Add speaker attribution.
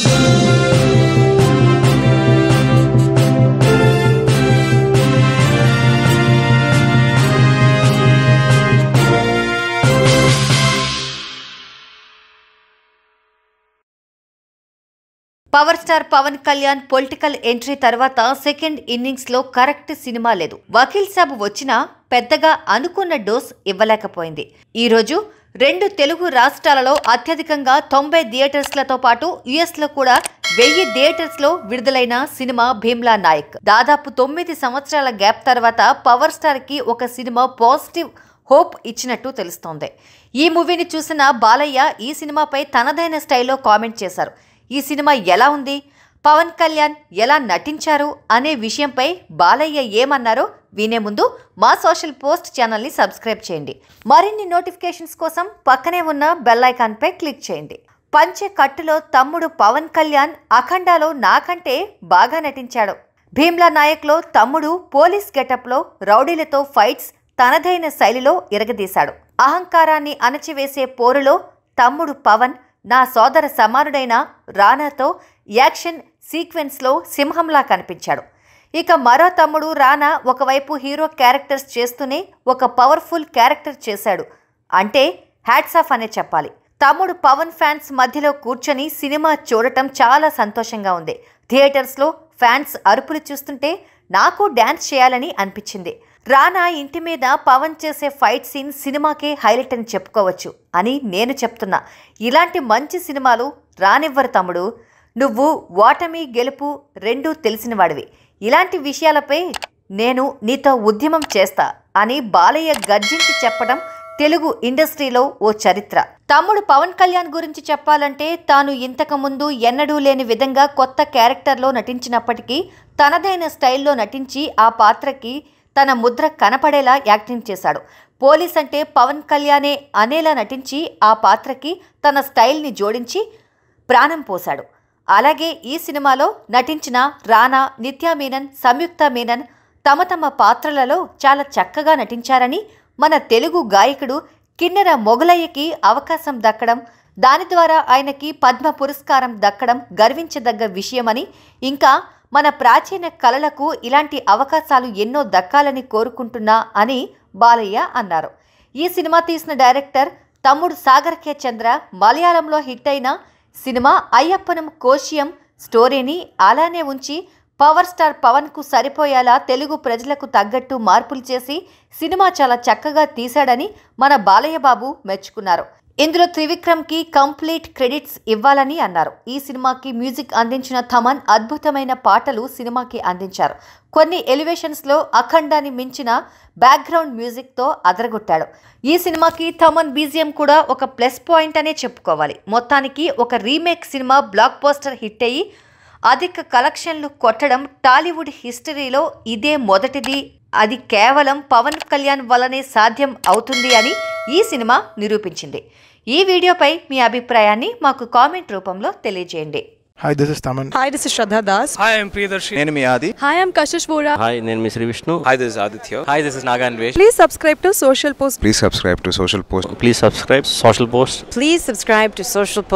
Speaker 1: Thank you. Power star Pawan Kalyan political entry తర్వాత second innings లో correct cinema లేదు వకీల్ సాబ్ వచ్చినా పెద్దగా అనుకున్న డోస్ ఇవ్వలేకపోయింది ఈరోజు రెండు తెలుగు రాష్ట్రాలలో అత్యధికంగా తొంభై థియేటర్స్లతో పాటు లో కూడా వెయ్యి థియేటర్స్లో విడుదలైన సినిమా భీమ్లా నాయక్ దాదాపు తొమ్మిది సంవత్సరాల గ్యాప్ తర్వాత పవర్ స్టార్కి ఒక సినిమా పాజిటివ్ హోప్ ఇచ్చినట్టు తెలుస్తోంది ఈ మూవీని చూసిన బాలయ్య ఈ సినిమాపై తనదైన స్టైల్లో కామెంట్ చేశారు ఈ సినిమా ఎలా ఉంది పవన్ కళ్యాణ్ ఎలా నటించారు అనే విషయంపై బాలయ్య ఏమన్నారో వినే ముందు మా సోషల్ పోస్ట్ ఛానల్ని సబ్స్క్రైబ్ చేయండి మరిన్ని నోటిఫికేషన్స్ కోసం పక్కనే ఉన్న బెల్ ఐకాన్పై క్లిక్ చేయండి పంచె కట్టులో తమ్ముడు పవన్ కళ్యాణ్ అఖండాలో నాకంటే బాగా నటించాడు భీమ్లా నాయక్లో తమ్ముడు పోలీస్ గెటప్లో రౌడీలతో ఫైట్స్ తనదైన శైలిలో ఇరగదీశాడు అహంకారాన్ని అణచివేసే పోరులో తమ్ముడు పవన్ నా సోదర సమానుడైన రానాతో యాక్షన్ సీక్వెన్స్లో సింహంలా కనిపించాడు ఇక మరో తమ్ముడు రానా ఒకవైపు హీరో క్యారెక్టర్స్ చేస్తూనే ఒక పవర్ఫుల్ క్యారెక్టర్ చేశాడు అంటే హ్యాట్స్ ఆఫ్ అనే చెప్పాలి తమ్ముడు పవన్ ఫ్యాన్స్ మధ్యలో కూర్చొని సినిమా చూడటం చాలా సంతోషంగా ఉంది థియేటర్స్లో ఫ్యాన్స్ అరుపులు చూస్తుంటే నాకు డ్యాన్స్ చేయాలని అనిపించింది రానా ఇంటి మీద పవన్ చేసే ఫైట్ సీన్ సినిమాకే హైలైట్ అని చెప్పుకోవచ్చు అని నేను చెప్తున్నా ఇలాంటి మంచి సినిమాలు రానివ్వరు తమ్ముడు నువ్వు ఓటమి గెలుపు రెండూ తెలిసినవాడివి ఇలాంటి విషయాలపై నేను నీతో ఉద్యమం చేస్తా అని బాలయ్య గర్జించి చెప్పడం తెలుగు ఇండస్ట్రీలో ఓ చరిత్ర తమ్ముడు పవన్ కళ్యాణ్ గురించి చెప్పాలంటే తాను ఇంతకుముందు ఎన్నడూ లేని విధంగా కొత్త క్యారెక్టర్లో నటించినప్పటికీ తనదైన స్టైల్లో నటించి ఆ పాత్రకి తన ముద్ర కనపడేలా యాక్టింగ్ చేశాడు పోలీస్ అంటే పవన్ కళ్యాణే అనేలా నటించి ఆ పాత్రకి తన స్టైల్ని జోడించి ప్రాణం పోశాడు అలాగే ఈ సినిమాలో నటించిన రానా నిత్యా మీనన్ సంయుక్త మీనన్ తమ తమ పాత్రలలో చాలా చక్కగా నటించారని మన తెలుగు గాయకుడు కిన్నెర మొగలయ్యకి అవకాశం దక్కడం దాని ద్వారా ఆయనకి పద్మ పురస్కారం దక్కడం గర్వించదగ్గ విషయమని ఇంకా మన ప్రాచీన కళలకు ఇలాంటి అవకాశాలు ఎన్నో దక్కాలని కోరుకుంటున్నా అని బాలయ్య అన్నారు ఈ సినిమా తీసిన డైరెక్టర్ తమ్ముడు సాగర్ కే చంద్ర మలయాళంలో హిట్ అయిన సినిమా అయ్యప్పనం కోషియం స్టోరీని అలానే ఉంచి పవర్ స్టార్ పవన్ కు సరిపోయేలా తెలుగు ప్రజలకు తగ్గట్టు మార్పులు చేసి సినిమా చాలా చక్కగా తీశాడని మన బాలయ్య బాబు మెచ్చుకున్నారు ఇందులో త్రివిక్రమ్కి కంప్లీట్ క్రెడిట్స్ ఇవ్వాలని అన్నారు ఈ సినిమాకి మ్యూజిక్ అందించిన థమన్ అద్భుతమైన పాటలు సినిమాకి అందించారు కొన్ని ఎలివేషన్స్లో అఖండాన్ని మించిన బ్యాక్గ్రౌండ్ మ్యూజిక్తో అదరగొట్టాడు ఈ సినిమాకి థమన్ బీజిఎం కూడా ఒక ప్లస్ పాయింట్ అనే చెప్పుకోవాలి మొత్తానికి ఒక remake cinema blockbuster hit అయ్యి అధిక కలెక్షన్లు కొట్టడం టాలీవుడ్ హిస్టరీలో ఇదే మొదటిది అది కేవలం పవన్ కళ్యాణ్ వల్లనే సాధ్యం అవుతుంది అని ఈ సినిమా నిరూపించింది ఈ వీడియోపై మీ అభిప్రాయాన్ని మాకు కామెంట్ రూపంలో తెలియజేయండి hi this is Thaman hi this is Shraddha Das hi I'm Priyadarshi నేను మీ Aadi hi I'm Kashish Bora hi నేను మీ Sree Vishnu hi this Aditya hi this is Naga Anvesh please subscribe to social post please subscribe to social post please subscribe social post please subscribe to social post